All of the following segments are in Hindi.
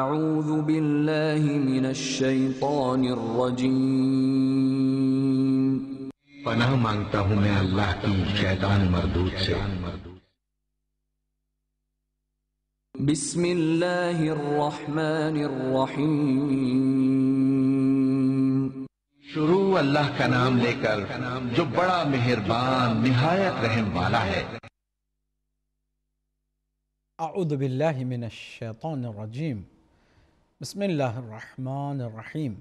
أعوذ بالله من الشيطان الرجيم पनाह मांगता हूँ मैं अल्लाह की शैतान मरदूत से بسم الله الرحمن الرحيم शुरू अल्लाह का नाम लेकर जो बड़ा मेहरबान निहायत रहम वाला है अऊद बिल्लाहि मिनश शैतानिर रजीम بسم الله الرحمن الرحيم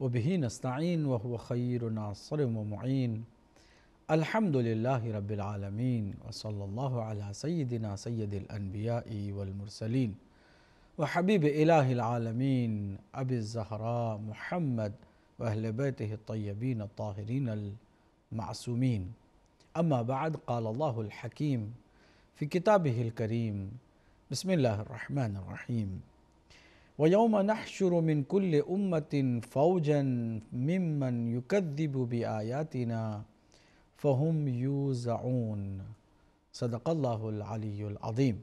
وبه نستعين وهو خير ناصر ومعين الحمد لله رب العالمين وصلى الله على سيدنا سيد الأنبياء والمرسلين وحبيب إله العالمين أبي الزهراء محمد وأهل بيته الطيبين الطاهرين المعصومين أما بعد قال الله الحكيم في كتابه الكريم بسم الله الرحمن الرحيم वयम नहशुरमिन कुल्ल उम्मतिन फ़ौजन मिमन युकदबुबी आयातिना फ़हम यूज़ाउन सदक़ल्लाज़ीम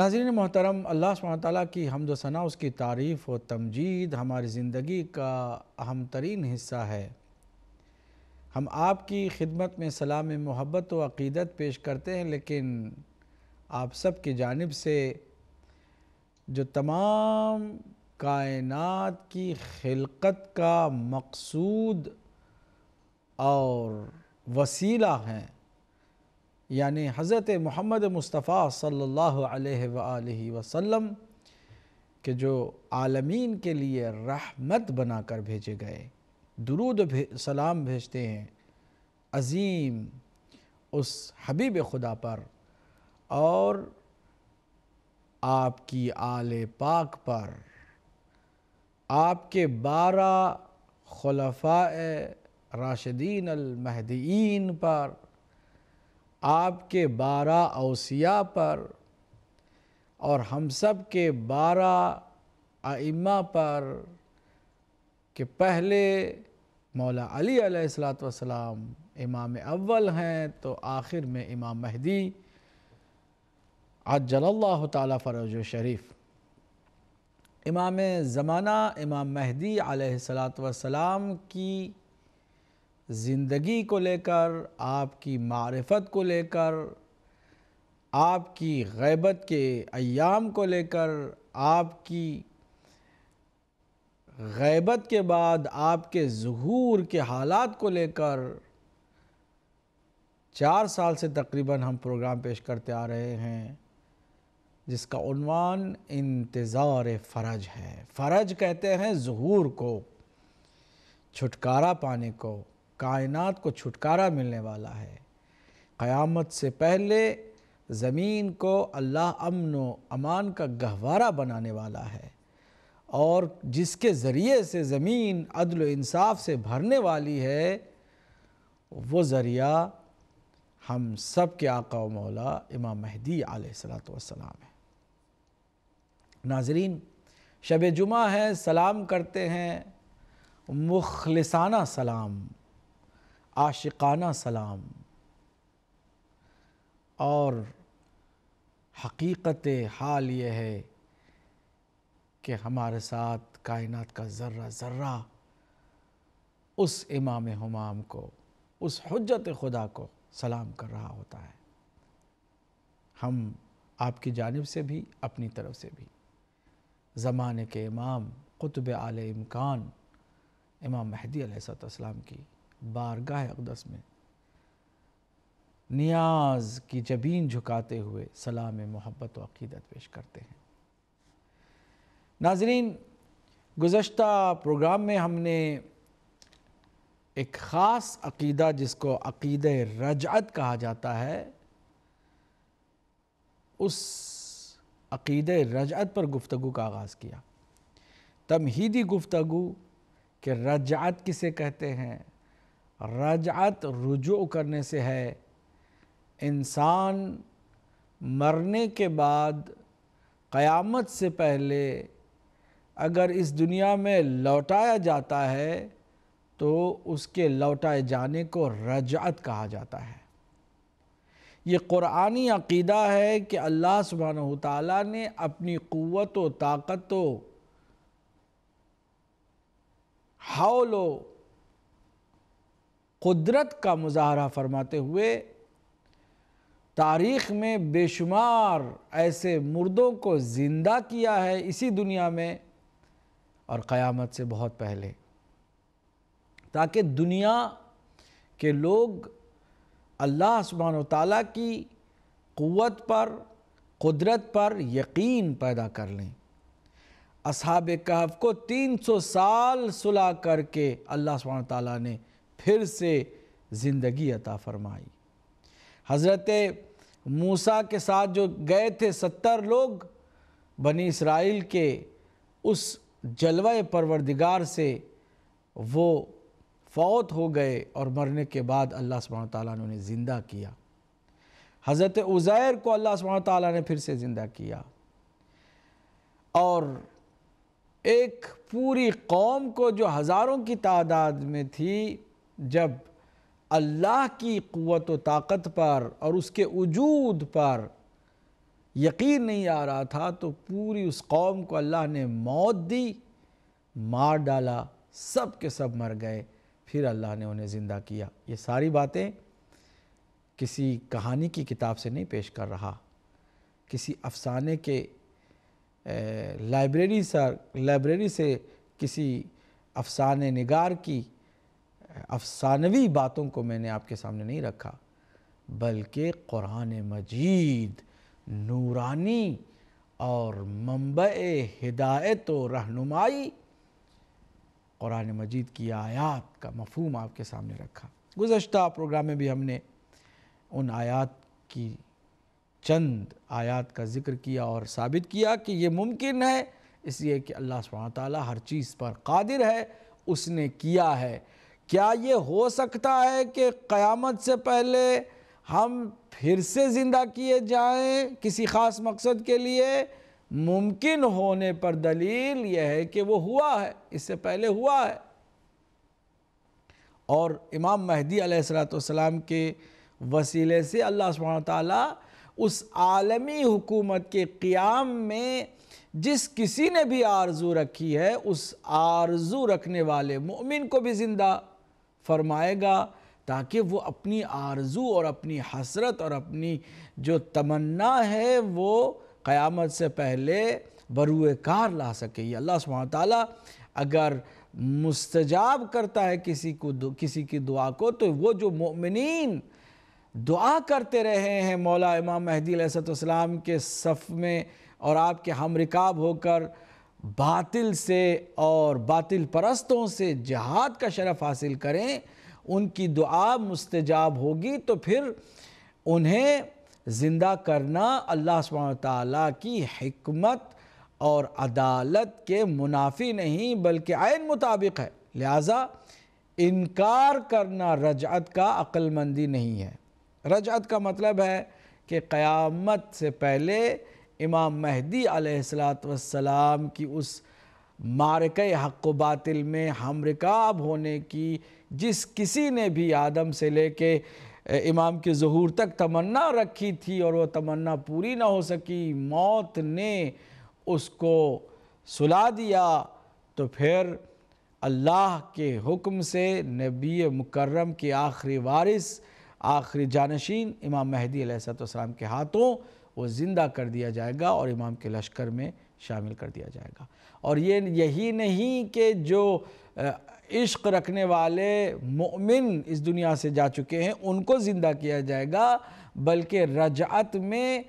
नाजरन मोहतरम अल्लाह ताली की हमद सना उसकी तारीफ़ व तमजीद हमारी ज़िंदगी का अहम तरीन हिस्सा है हम आपकी खिदमत में सलाम मोहब्बत व अक़ीदत पेश करते हैं लेकिन आप सब की जानब से जो तमाम कायनात की खिलकत का मकसूद और वसीला हैं यानी हज़रत मोहम्मद मुस्तफ़ा सल्लल्लाहु अलैहि वसल्लम के जो आलमीन के लिए रहमत बनाकर भेजे गए दुरूद भे, सलाम भेजते हैं अज़ीम उस हबीब खुदा पर और आपकी आल पाक पर आपके बारह खलफा राशिदीन अलमहदीन पर आपके बारह अवसिया पर और हम सब के बारह आइमा पर कि पहले मौला अली वसलाम इमाम अव्वल हैं तो आखिर में इमाम महदी आज ताली तरज शरीफ़ इमाम ज़माना इमाम महदी आसलाम की ज़िंदगी को लेकर आपकी मारफत को लेकर आपकी गैबत के अयाम को लेकर आपकी गैबत के बाद आपके जहूर के हालात को लेकर चार साल से तकरीबन हम प्रोग्राम पेश करते आ रहे हैं जिसका उन्वान इंतज़ार फ़रज है फ़रज कहते हैं जहूर को छुटकारा पाने को कायनात को छुटकारा मिलने वाला है क़यामत से पहले ज़मीन को अल्लाह अमन व अमान का गहवारा बनाने वाला है और जिसके ज़रिए से ज़मीन अदल इंसाफ से भरने वाली है वो ज़रिया हम सब के आका मौला इमाम महदी आसलात वसलाम है नाजरीन शब जुमा है सलाम करते हैं मुखलसाना सलाम आशिकाना सलाम और हकीकत हाल ये है कि हमारे साथ कायनात का ज़र्रा ज़र्रा उस इमाम हमाम को उस हजत खुदा को सलाम कर रहा होता है हम आपकी जानब से भी अपनी तरफ से भी ज़माने के इमाम कुतुब आल इमकान इमाम महदी आसलाम की बारगाह अकदस में नियाज की जबीन झुकाते हुए सलाम मोहब्बत व अकीदत पेश करते हैं नाजरीन गुज्त प्रोग्राम में हमने एक ख़ास अकीदा जिसको अकीद रजत कहा जाता है उस अक़ीद रजत पर गुफ्तु का आगाज़ किया तमहीदी गुफ्तु कि रजात किसे कहते हैं रजात रुजू करने से है इंसान मरने के बाद क़यामत से पहले अगर इस दुनिया में लौटाया जाता है तो उसके लौटाए जाने को रजात कहा जाता है ये क़ुरानी अकीदा है कि अल्लाह सुबहान ने अपनी क़वत व ताकत व हौल व क़ुदरत का मुजाहरा फरमाते हुए तारीख़ में बेशुमार ऐसे मुर्दों को ज़िंदा किया है इसी दुनिया में और क़यामत से बहुत पहले ताकि दुनिया के लोग अल्लाह सुबहान ताली की क़वत पर कुदरत पर यकीन पैदा कर लें अब कहफ को 300 साल सुलह करके अल्लाह सुबहान ताली ने फिर से ज़िंदगी अता फरमाई हज़रत मूसा के साथ जो गए थे सत्तर लोग बनी इसराइल के उस जलवा परवरदिगार से वो फौत हो गए और मरने के बाद अल्लाह सुबह ने उन्हें ज़िंदा किया हज़रत उज़ैर को अल्लाह सुबह ताली ने फिर से ज़िंदा किया और एक पूरी कौम को जो हज़ारों की तादाद में थी जब अल्लाह की क़वत ताकत पर और उसके वजूद पर यकीन नहीं आ रहा था तो पूरी उस कौम को अल्लाह ने मौत दी मार डाला सब के सब मर गए फिर अल्लाह ने उन्हें ज़िंदा किया ये सारी बातें किसी कहानी की किताब से नहीं पेश कर रहा किसी अफसाने के लाइब्रेरी सर लाइब्रेरी से किसी अफसान निगार की अफसानवी बातों को मैंने आपके सामने नहीं रखा बल्कि क़ुरान मजीद नूरानी और मंब हिदायत व रहनुमाई क़ुरान मजीद की आयात का मफहम आपके सामने रखा गुज्त प्रोग्राम में भी हमने उन आयात की चंद आयात का ज़िक्र किया और साबित किया कि ये मुमकिन है इसलिए कि अल्लाह सुबह हर चीज़ पर कादिर है उसने किया है क्या ये हो सकता है कि क़यामत से पहले हम फिर से ज़िंदा किए जाएं किसी ख़ास मकसद के लिए मुमकिन होने पर दलील यह है कि वो हुआ है इससे पहले हुआ है और इमाम महदी अलैहिस्सलाम के वसीले से अल्लाह सुबहान ताली उस आलमी हुकूमत के क़्याम में जिस किसी ने भी आरजू रखी है उस आरजू रखने वाले मोमिन को भी ज़िंदा फरमाएगा ताकि वो अपनी आरजू और अपनी हसरत और अपनी जो तमन्ना है वो क़यामत से पहले बरूए कार ला सके ये अल्लाह सुबहान ताली अगर मुस्तजाब करता है किसी को किसी की दुआ को तो वो जो ममिन दुआ करते रहे हैं मौला इमाम महदी सलाम के सफ़ में और आपके हम रिकाब होकर बातिल से और बातिल परस्तों से जहाद का शरफ़ हासिल करें उनकी दुआ मुस्तजाब होगी तो फिर उन्हें ज़िंदा करना अल्लाह सुबह ताली की और अदालत के मुनाफी नहीं बल्कि आयन मुताबिक है लिहाजा इनकार करना रजत का अक्लमंदी नहीं है रजत का मतलब है कि क़यामत से पहले इमाम महदी आसलाम की उस मारक हक बातिल में हम रिकाब होने की जिस किसी ने भी आदम से ले कर इमाम के जहूर तक तमन्ना रखी थी और वह तमन्ना पूरी ना हो सकी मौत ने उसको सुला दिया तो फिर अल्लाह के हुक्म से नबी मुकर्रम के आखिरी वारिस आखिरी जानशीन इमाम महदी अलैहिस्सलाम के हाथों वो ज़िंदा कर दिया जाएगा और इमाम के लश्कर में शामिल कर दिया जाएगा और ये यही नहीं कि जो इश्क रखने वाले मोमिन इस दुनिया से जा चुके हैं उनको ज़िंदा किया जाएगा बल्कि रजात में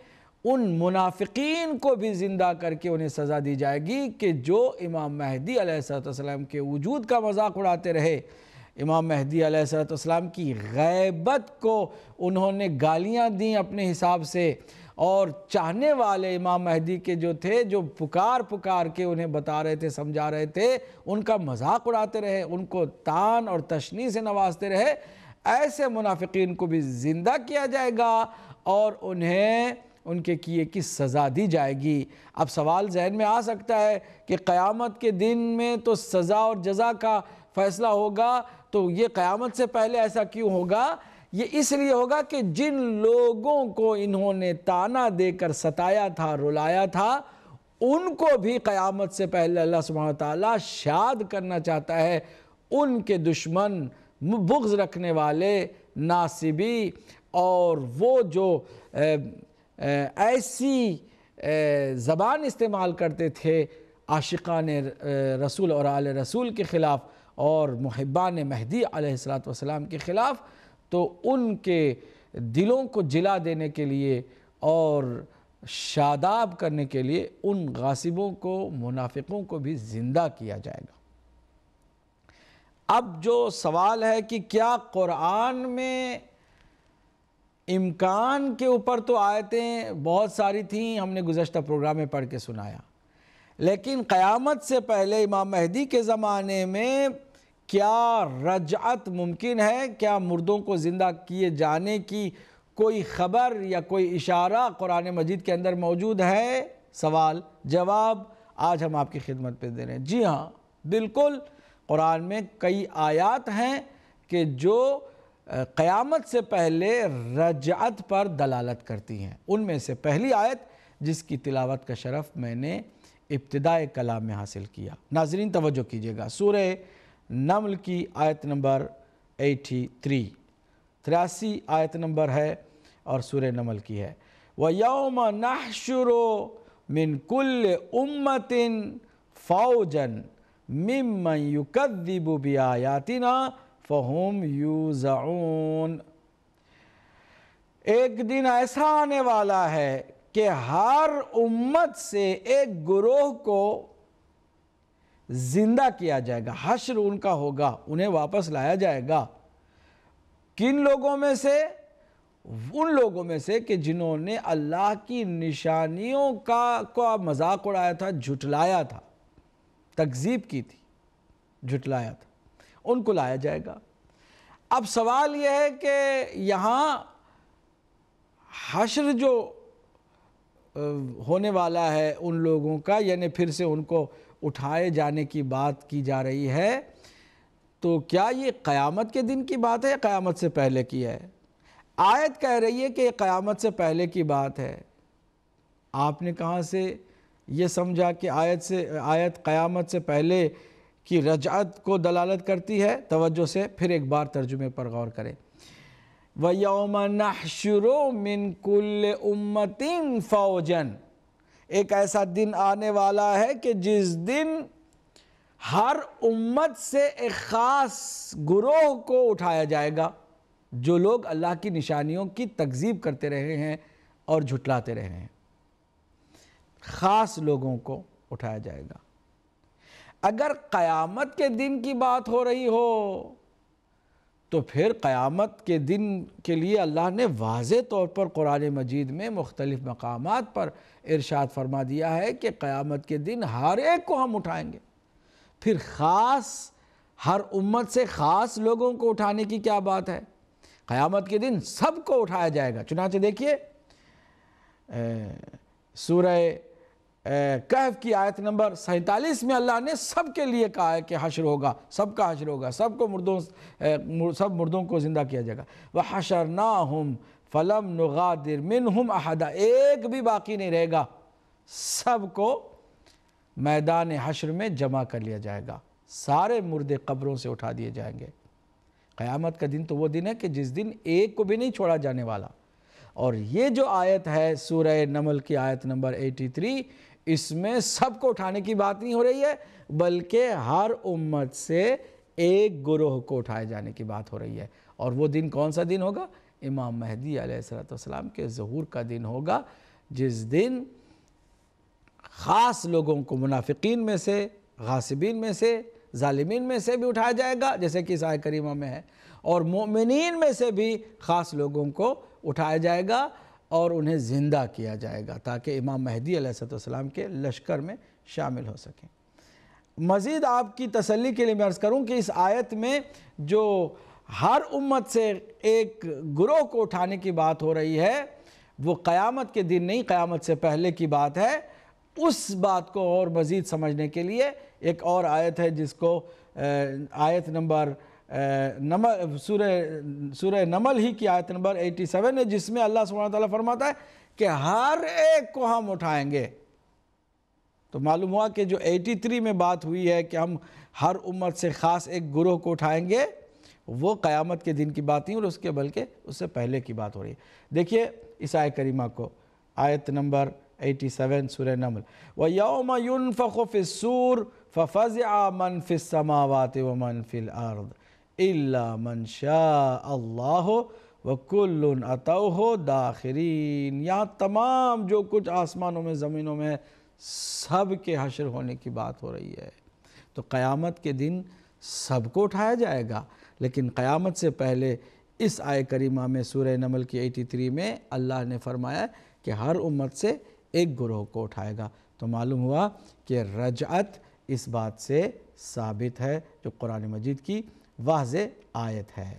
उन मुनाफिकीन को भी ज़िंदा करके उन्हें सज़ा दी जाएगी कि जो इमाम महदी अलैहिस्सलाम के वजूद का मजाक उड़ाते रहे इमाम महदी अलैहिस्सलाम की गैबत को उन्होंने गालियाँ दी अपने हिसाब से और चाहने वाले इमाम महदी के जो थे जो पुकार पुकार के उन्हें बता रहे थे समझा रहे थे उनका मजाक उड़ाते रहे उनको तान और तशनी से नवाजते रहे ऐसे मुनाफिकीन को भी ज़िंदा किया जाएगा और उन्हें उनके किए की सज़ा दी जाएगी अब सवाल जहन में आ सकता है कि क़यामत के दिन में तो सज़ा और जजा का फ़ैसला होगा तो ये क़यामत से पहले ऐसा क्यों होगा ये इसलिए होगा कि जिन लोगों को इन्होंने ताना देकर सताया था रुलाया था उनको भी क़यामत से पहले अल्लाह सुबह ताली शाद करना चाहता है उनके दुश्मन बुग्ज़ रखने वाले नासिबी और वो जो ऐसी ज़बान इस्तेमाल करते थे आशिकान रसूल और आल रसूल के ख़िलाफ़ और महबान महदी सलाम के ख़िलाफ़ तो उनके दिलों को जिला देने के लिए और शादाब करने के लिए उन गासिबों को मुनाफिकों को भी ज़िंदा किया जाएगा अब जो सवाल है कि क्या क़ुरान में इम्कान के ऊपर तो आयतें बहुत सारी थीं हमने गुज्त प्रोग्राम में पढ़ के सुनाया लेकिन क़यामत से पहले इमाम महदी के ज़माने में क्या रजत मुमकिन है क्या मुर्दों को ज़िंदा किए जाने की कोई ख़बर या कोई इशारा कुरान मजीद के अंदर मौजूद है सवाल जवाब आज हम आपकी खिदमत पे दे रहे हैं जी हाँ बिल्कुल कुरान में कई आयात हैं कि जो क़यामत से पहले रजत पर दलालत करती हैं उनमें से पहली आयत जिसकी तिलावत का शरफ़ मैंने इब्तदाई कलाम में हासिल किया नाजरीन तवज्जो कीजिएगा सूर्य नमल की आयत नंबर 83 तिरासी आयत नंबर है और सूर्य नमल की है व योम नहशुरो मिन कुल उम्मतिन फ़ौजन मिम युकदबु बियातिना फ़हम यूज़ाउन एक दिन ऐसा आने वाला है कि हर उम्मत से एक गुरोह को जिंदा किया जाएगा हश्र उनका होगा उन्हें वापस लाया जाएगा किन लोगों में से उन लोगों में से कि जिन्होंने अल्लाह की निशानियों का को मजाक उड़ाया था झुटलाया था तकजीब की थी झुटलाया था उनको लाया जाएगा अब सवाल यह है कि यहाँ हश्र जो होने वाला है उन लोगों का यानी फिर से उनको उठाए जाने की बात की जा रही है तो क्या ये क़यामत के दिन की बात है या क़यामत से पहले की है आयत कह रही है कि ये क़यामत से पहले की बात है आपने कहाँ से ये समझा कि आयत से आयत क़यामत से पहले की रजात को दलालत करती है तवज्जो से फिर एक बार तर्जुमे पर गौर करें व यौम नशरो मिनकुल्ल उम्मतिन फ़ौजन एक ऐसा दिन आने वाला है कि जिस दिन हर उम्मत से एक ख़ास ग्रोह को उठाया जाएगा जो लोग अल्लाह की निशानियों की तकजीब करते रहे हैं और झुटलाते रहे हैं ख़ास लोगों को उठाया जाएगा अगर क़यामत के दिन की बात हो रही हो तो फिर क़यामत के दिन के लिए अल्लाह ने वाज तौर पर कुरान मजीद में मुख्तलिफ़ मकाम पर इरशाद फरमा दिया है कि क़यामत के दिन हर एक को हम उठाएँगे फिर ख़ास हर उम्मत से ख़ास लोगों को उठाने की क्या बात है क़यामत के दिन सबको उठाया जाएगा चुनाचे देखिए सूर्य कहफ की आयत नंबर सैंतालीस में अल्लाह ने सब के लिए कहा है कि हशर होगा सबका हशर होगा सबको मुर्दों सब मुर्दों को ज़िंदा किया जाएगा वह हशर ना हम फलम नगादिर मिन हम अहदा एक भी बाकी नहीं रहेगा सबको मैदान हशर में जमा कर लिया जाएगा सारे मुर्दे कब्रों से उठा दिए जाएंगे क़यामत का दिन तो वो दिन है कि जिस दिन एक को भी नहीं छोड़ा जाने वाला और ये जो आयत है सूर्य नमल की आयत नंबर 83 इसमें सबको उठाने की बात नहीं हो रही है बल्कि हर उम्मत से एक गुरोह को उठाए जाने की बात हो रही है और वो दिन कौन सा दिन होगा इमाम महदी आसलाम के जहूर का दिन होगा जिस दिन ख़ास लोगों को मुनाफिकीन में से गासिबीन में से ालिमीन में से भी उठाया जाएगा जैसे कि साय करीमा में है और मोमिन में से भी ख़ास लोगों को उठाया जाएगा और उन्हें ज़िंदा किया जाएगा ताकि इमाम महदी आसतम के लश्कर में शामिल हो सकें मज़ीद आपकी तसली के लिए मैं अर्ज़ करूँ कि इस आयत में जो हर उम्मत से एक ग्रोह को उठाने की बात हो रही है वो क़यामत के दिन नहीं क़यामत से पहले की बात है उस बात को और मज़ीद समझने के लिए एक और आयत है जिसको आयत नंबर नमल सूर सूर नमल ही की आयत नंबर 87 है जिसमें अल्लाह सुबह फरमाता है कि हर एक को हम उठाएंगे तो मालूम हुआ कि जो 83 में बात हुई है कि हम हर उम्र से ख़ास एक गुरोह को उठाएंगे वो क़यामत के दिन की बात नहीं और उसके बल्कि उससे पहले की बात हो रही है देखिए ईसा करीमा को आयत नंबर 87 सुर नमल व यौम यून फ़खफ़िसूर फ़ज़ मन समावात व मन फ़िल आर्द इल्ला मनशा अल्लाह वकुल्ल अतो दाखरीन यहाँ तमाम जो कुछ आसमानों में ज़मीनों में सब के हशर होने की बात हो रही है तो क़यामत के दिन सबको उठाया जाएगा लेकिन क़यामत से पहले इस आय करीमा में सूर्य नमल की 83 में अल्लाह ने फरमाया कि हर उम्मत से एक ग्रोह को उठाएगा तो मालूम हुआ कि रजअत इस बात से साबित है जो कुरान मजीद की वाज आयत है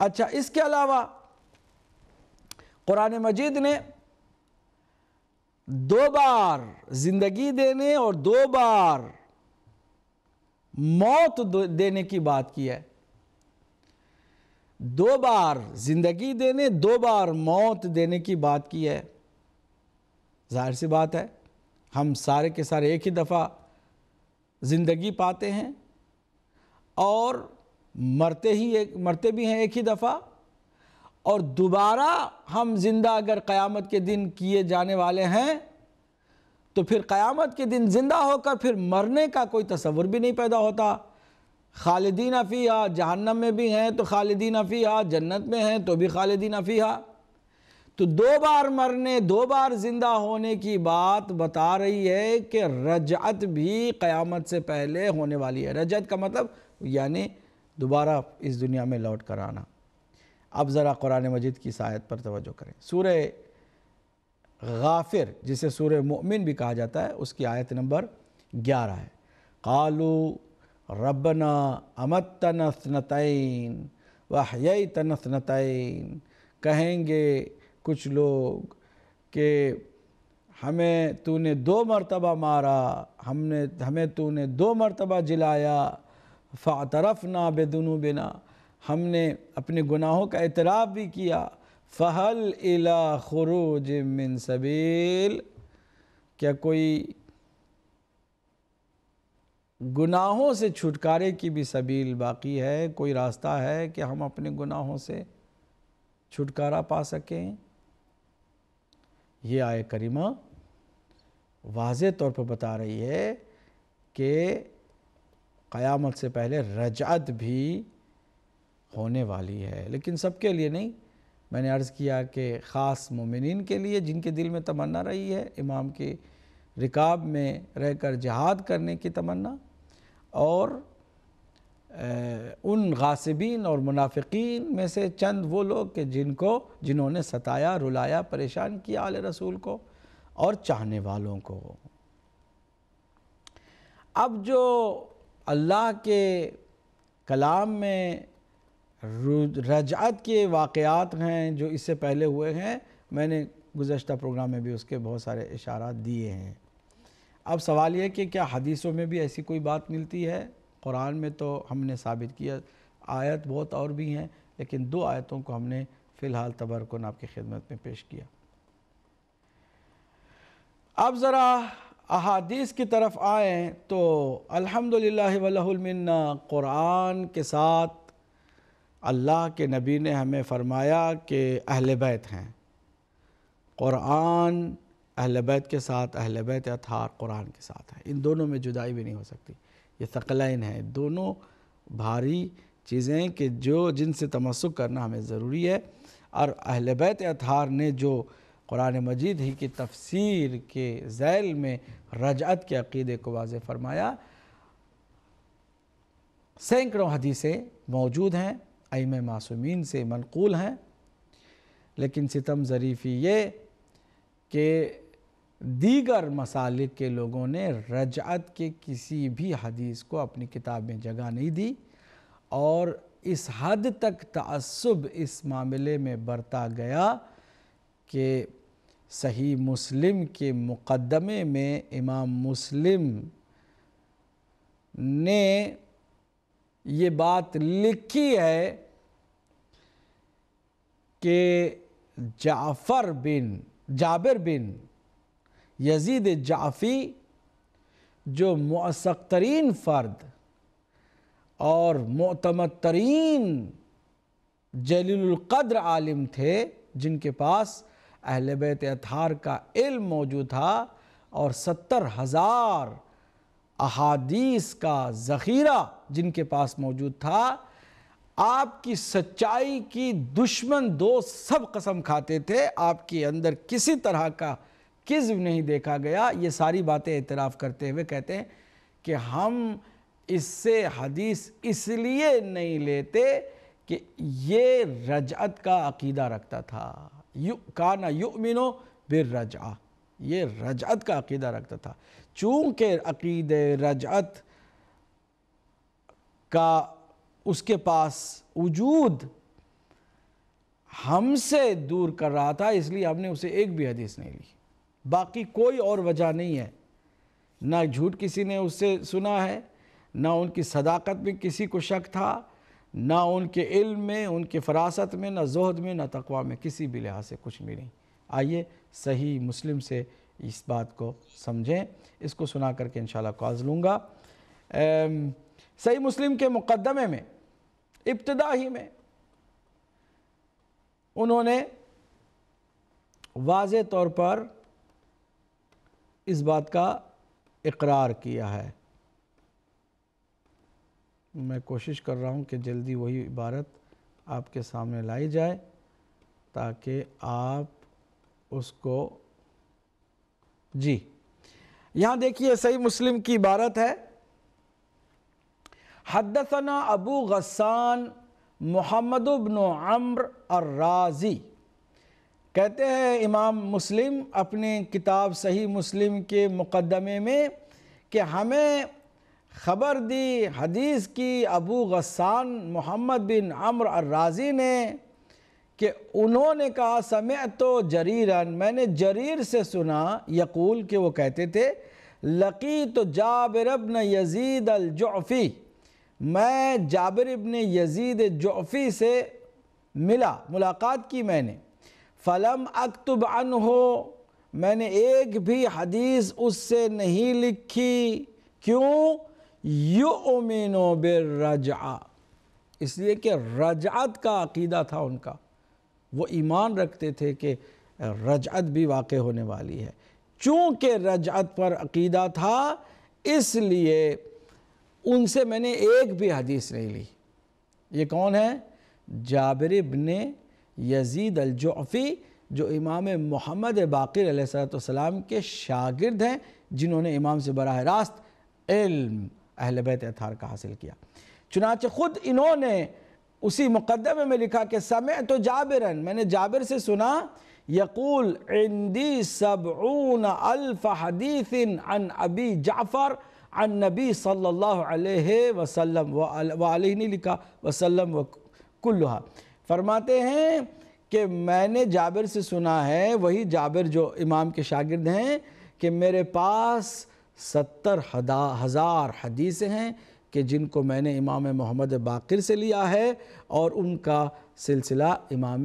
अच्छा इसके अलावा क़ुरान मजीद ने दो बार ज़िंदगी देने और दो बार मौत देने की बात की है दो बार ज़िंदगी देने दो बार मौत देने की बात की है जाहिर सी बात है हम सारे के सारे एक ही दफ़ा ज़िंदगी पाते हैं और मरते ही एक मरते भी हैं एक ही दफ़ा और दोबारा हम ज़िंदा अगर क़यामत के दिन किए जाने वाले हैं तो फिर क़यामत के दिन ज़िंदा होकर फिर मरने का कोई तस्वुर भी नहीं पैदा होता खालिदीन अफीहा जहन्नम में भी हैं तो खालिदीन फ़ीहा जन्नत में हैं तो भी खालिदीन अफी तो दो बार मरने दो बार ज़िंदा होने की बात बता रही है कि रजत भी क़यामत से पहले होने वाली है रजत का मतलब यानि दोबारा इस दुनिया में लौट कर आना अब ज़रा कुरान मजिद की शायद पर तवज्जो करें सूर्य गाफिर जिसे सूर्य मोमिन भी कहा जाता है उसकी आयत नंबर ग्यारह है कालू रबना अमत तनसनतैन तनस तनसनतैन कहेंगे कुछ लोग कि हमें तूने दो मरतबा मारा हमने हमें तूने दो मरतबा जिलाया फ़ातरफ़ ना बेदनू बिना हमने अपने गुनाहों का इतराफ़ भी किया फ़हल इला खरूज मिन सबील क्या कोई गुनाहों से छुटकारे की भी सबील बाकी है कोई रास्ता है कि हम अपने गुनाहों से छुटकारा पा सकें ये आय करीमा वाज तौर पर बता रही है कि क़यामत से पहले रजात भी होने वाली है लेकिन सबके लिए नहीं मैंने अर्ज़ किया कि ख़ास ममिन के लिए जिनके दिल में तमन्ना रही है इमाम के रिकाब में रहकर जहाद करने की तमन्ना और उन गासिबीन और मुनाफिकीन में से चंद वो लोग के जिनको जिन्होंने सताया रुलाया परेशान किया आल रसूल को और चाहने वालों को अब जो अल्लाह के कलाम में रजात के वाक़ात हैं जो इससे पहले हुए हैं मैंने गुज्त प्रोग्राम में भी उसके बहुत सारे इशारा दिए हैं अब सवाल यह कि क्या हदीसों में भी ऐसी कोई बात मिलती है कुरान में तो हमने साबित किया आयत बहुत और भी हैं लेकिन दो आयतों को हमने फ़िलहाल तबरकन आपकी खिदमत में पेश किया अब ज़रा अहादीस की तरफ आए तो अल्हम्दुलिल्लाह क़ुरान के साथ अल्लाह के नबी ने हमें फ़रमाया कि अहल बैत हैं क़ुरान अहल बैत के साथ अहल बैत अथार क़ुरान के साथ है इन दोनों में जुदाई भी नहीं हो सकती ये शक्लैन है दोनों भारी चीज़ें कि जो जिनसे तमस्क करना हमें ज़रूरी है और अहल बैत अथार ने जो कुरान मजीद ही की तफसीर के जैल में रजत के अकीदे को वाज फरमाया सैकड़ों हदीसें मौजूद हैं अम मासूमीन से मनकूल हैं लेकिन सितम ज़रीफ़ी ये कि दीगर मसालिक के लोगों ने रजत के किसी भी हदीस को अपनी किताब में जगह नहीं दी और इस हद तक तअस्सुब इस मामले में बरता गया कि सही मुस्लिम के मुक़दमे में इमाम मुस्लिम ने ये बात लिखी है कि Jafar bin Jabir bin Yazid Jafi जो मौसक तरीन फ़र्द और मतमद तरीन जलीलकद्र आलिम थे जिनके पास अहल बैत अथार का इल्म मौजूद था और सत्तर हज़ार अहादीस का ज़ख़ीरा जिनके पास मौजूद था आपकी सच्चाई की दुश्मन दोस्त सब कसम खाते थे आपके अंदर किसी तरह का किज्व नहीं देखा गया ये सारी बातें एतराफ़ करते हुए कहते हैं कि हम इससे हदीस इसलिए नहीं लेते कि ये रजत का अकीदा रखता था काना का ना यु मिनो बिर रजा ये रजत का अकीदा रखता था चूंकि अकीद रजत का उसके पास वजूद हमसे दूर कर रहा था इसलिए हमने उसे एक भी हदीस नहीं ली बाकी कोई और वजह नहीं है ना झूठ किसी ने उससे सुना है ना उनकी सदाकत में किसी को शक था ना उनके इल्म में उनके फरासत में ना जहद में ना तकवा में किसी भी लिहाज से कुछ मिली आइए सही मुस्लिम से इस बात को समझें इसको सुना करके इन काज लूँगा सही मुस्लिम के मुकदमे में इब्तदा ही में उन्होंने वाज तौर पर इस बात का इकरार किया है मैं कोशिश कर रहा हूँ कि जल्दी वही इबारत आपके सामने लाई जाए ताकि आप उसको जी यहाँ देखिए सही मुस्लिम की इबारत है हदसना अबू गसान मोहम्मद बिन अम्र अर्राज़ी कहते हैं इमाम मुस्लिम अपने किताब सही मुस्लिम के मुकदमे में कि हमें खबर दी हदीस की अबू गसान मोहम्मद बिन अमर अर्राजी ने कि उन्होंने कहा समय तो जरीरन मैंने जरीर से सुना यकूल के वो कहते थे लकी तो जाबिर अबन यजीद अलजोफ़ी मैं जाबिर अबन यजीद जफ़ी से मिला मुलाकात की मैंने फ़लम अकतुब अन हो मैंने एक भी हदीस उससे नहीं लिखी क्यों युमिनो बिरजा इसलिए कि रजात का अकीदा था उनका वो ईमान रखते थे कि रजत भी वाक़ होने वाली है चूँकि रजत पर अकीदा था इसलिए उनसे मैंने एक भी हदीस नहीं ली ये कौन है जाबिर इबन यजीद अलजोफ़ी जो इमाम मोहम्मद बाकर सलाम के शागिर्द हैं जिन्होंने इमाम से बरह रास्त इल्म अहल बैत अथार का हासिल किया चुनाच ख़ुद इन्होंने उसी मुकदमे में लिखा कि समय तो जाबिरन मैंने जाबिर से सुना यकूल इंदी सब अल्फ हदीसिन अन अबी जाफ़र अन नबी सल्लल्लाहु अलैहि वसल्लम वाली नहीं लिखा वसल्लम व कुल्लहा फरमाते हैं कि मैंने जाबिर से सुना है वही जाबिर जो इमाम के शागिर्द हैं कि मेरे पास सत्तर हज़ार हदीसें हैं कि जिनको मैंने इमाम मोहम्मद बाकर से लिया है और उनका सिलसिला इमाम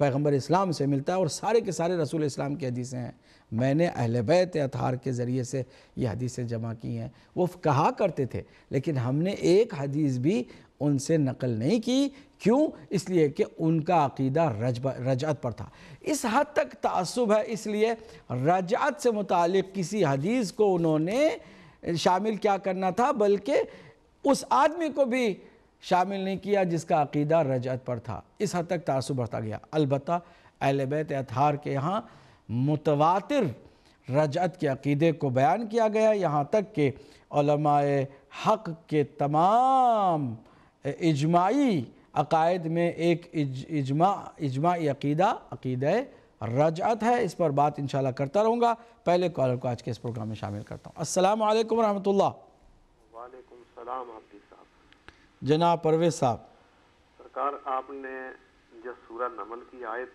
पैगम्बर इस्लाम से मिलता है और सारे के सारे रसूल इस्लाम की हदीसें हैं मैंने अहल बैत अतहार के ज़रिए से ये हदीसें जमा की हैं वो कहा करते थे लेकिन हमने एक हदीस भी उनसे नकल नहीं की क्यों इसलिए कि उनका अकीदा रज रजत पर था इस हद तक तसब है इसलिए रजत से मुतल किसी हदीस को उन्होंने शामिल क्या करना था बल्कि उस आदमी को भी शामिल नहीं किया जिसका अकीदा रजत पर था इस हद तक तसब बढ़ता गया अलबत् अलबैत अतहार के यहाँ मुतवातिर रजत के अकीदे को बयान किया गया यहाँ तक कि हक के तमाम इजमाई अकायद में एक इजमा इजमाई अकीदा अकीद रजत है इस पर बात इंशाल्लाह करता रहूँगा पहले कॉलर को आज के इस प्रोग्राम में शामिल करता हूँ अस्सलाम वालेकुम रहमतुल्लाह वालेकुम सलाम हाफिज साहब जनाब परवेज साहब सरकार आपने जो सूरह नमल की आयत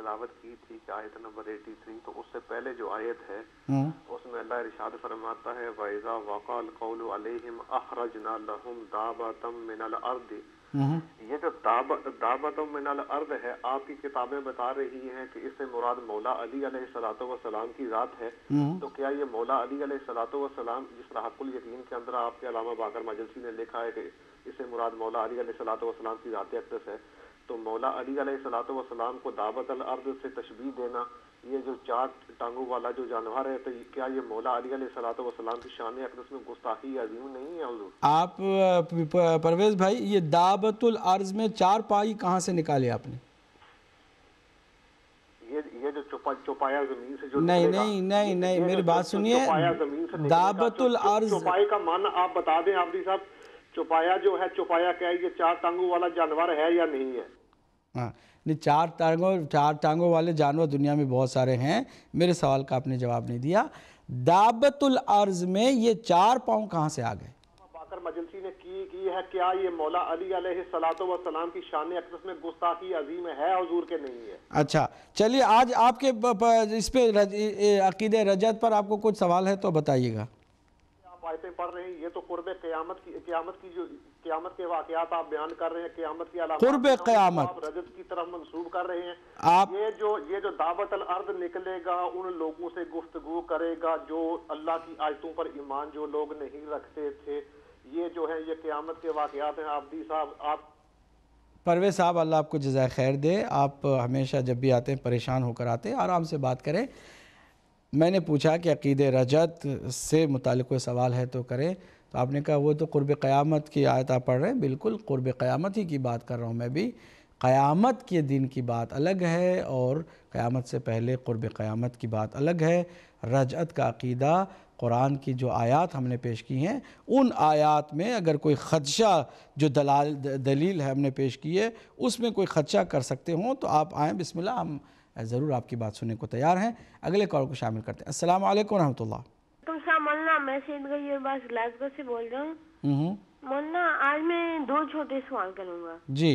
तलावत की थी कि आयत नंबर 83 तो उससे पहले जो आयत है हम्म। तो उसमें अल्लाह इरशाद फरमाता है वाइजा वक़ाल कौलु अलैहिम अखरजना लहुम दाबतम मिनल अर्द हम्म। ये जो दाबतम मिनल अर्द है आपकी किताबें बता रही हैं कि इससे मुराद मौला अली सलाम की ज़ात है हम्म। तो क्या ये मौला अली सलाम जिस रहाकुल यकीन के अंदर आपके अलामा बाकर मजलसी ने लिखा है कि इससे मुराद मौला अली सलाम की ज़ात अकदस है तो मौला अली सलात वसलाम को दावत अल अर्द से तशबी देना ये जो चार टांगों वाला जो जानवर है तो क्या ये मौला अली सलात वसलाम की शान अकदस में गुस्ताखी अजीम नहीं है हुजूर आप परवेज भाई ये दावतुल अर्ज में चार पाई कहाँ से निकाले आपने ये जो चुपा चौपाया जमीन से जो नहीं नहीं नहीं नहीं मेरी बात सुनिए दावतुल अर्ज का मान आप बता दें आबदी साहब चुपाया जो है चुपाया क्या है ये चार टांगों वाला जानवर है या नहीं है हाँ नहीं चार टांगों चार टांगों वाले जानवर दुनिया में बहुत सारे हैं मेरे सवाल का आपने जवाब नहीं दिया दाबतुल अर्ज में ये चार पाँव कहाँ से आ गए बाकर मजलसी ने की की है क्या ये मौला अली सलाम की शान अकदस में गुस्ताखी अजीम है हजूर के नहीं है अच्छा चलिए आज आपके इस पे रज, अकीद रजत पर आपको कुछ सवाल है तो बताइएगा आयतें पढ़ रहे हैं ये तो कुर्ब क्यामत की क्यामत की जो क्यामत के वाकत आप बयान कर रहे हैं क्यामत की कुर्ब क्यामत आप रजत की तरफ मनसूब कर रहे हैं आप ये जो ये जो दावत अल अर्द निकलेगा उन लोगों से गुफ्तगु करेगा जो अल्लाह की आयतों पर ईमान जो लोग नहीं रखते थे ये जो है ये क़्यामत के वाकत हैं आप भी साहब आप परवे साहब अल्लाह आपको जजाय खैर दे आप हमेशा जब भी आते हैं परेशान होकर आते हैं आराम से बात करें मैंने पूछा कि अकीद रजत से मुतल कोई सवाल है तो करें तो आपने कहा वो तो क़ुरब क़्यामत की आयत आप पढ़ रहे हैं बिल्कुल क़ुरब क़्यामत ही की बात कर रहा हूँ मैं भी क़्यामत के दिन की बात अलग है और क़यामत से पहले क़ुरब क़्यामत की बात अलग है रजत का अकीदा कुरान की जो आयत हमने पेश की हैं उन आयत में अगर कोई ख़दशा जो दलाल दलील है हमने पेश की है उसमें कोई ख़दशा कर सकते हों तो आप आएँ बिसमिल्ला हम ज़रूर आपकी बात सुनने को तैयार हैं अगले कॉल को शामिल करते हैं असल वरहमल मैं सैद गैबास ग्लासगो से बोल रहा हूँ मौलाना हम्म। आज मैं दो छोटे सवाल करूँगा जी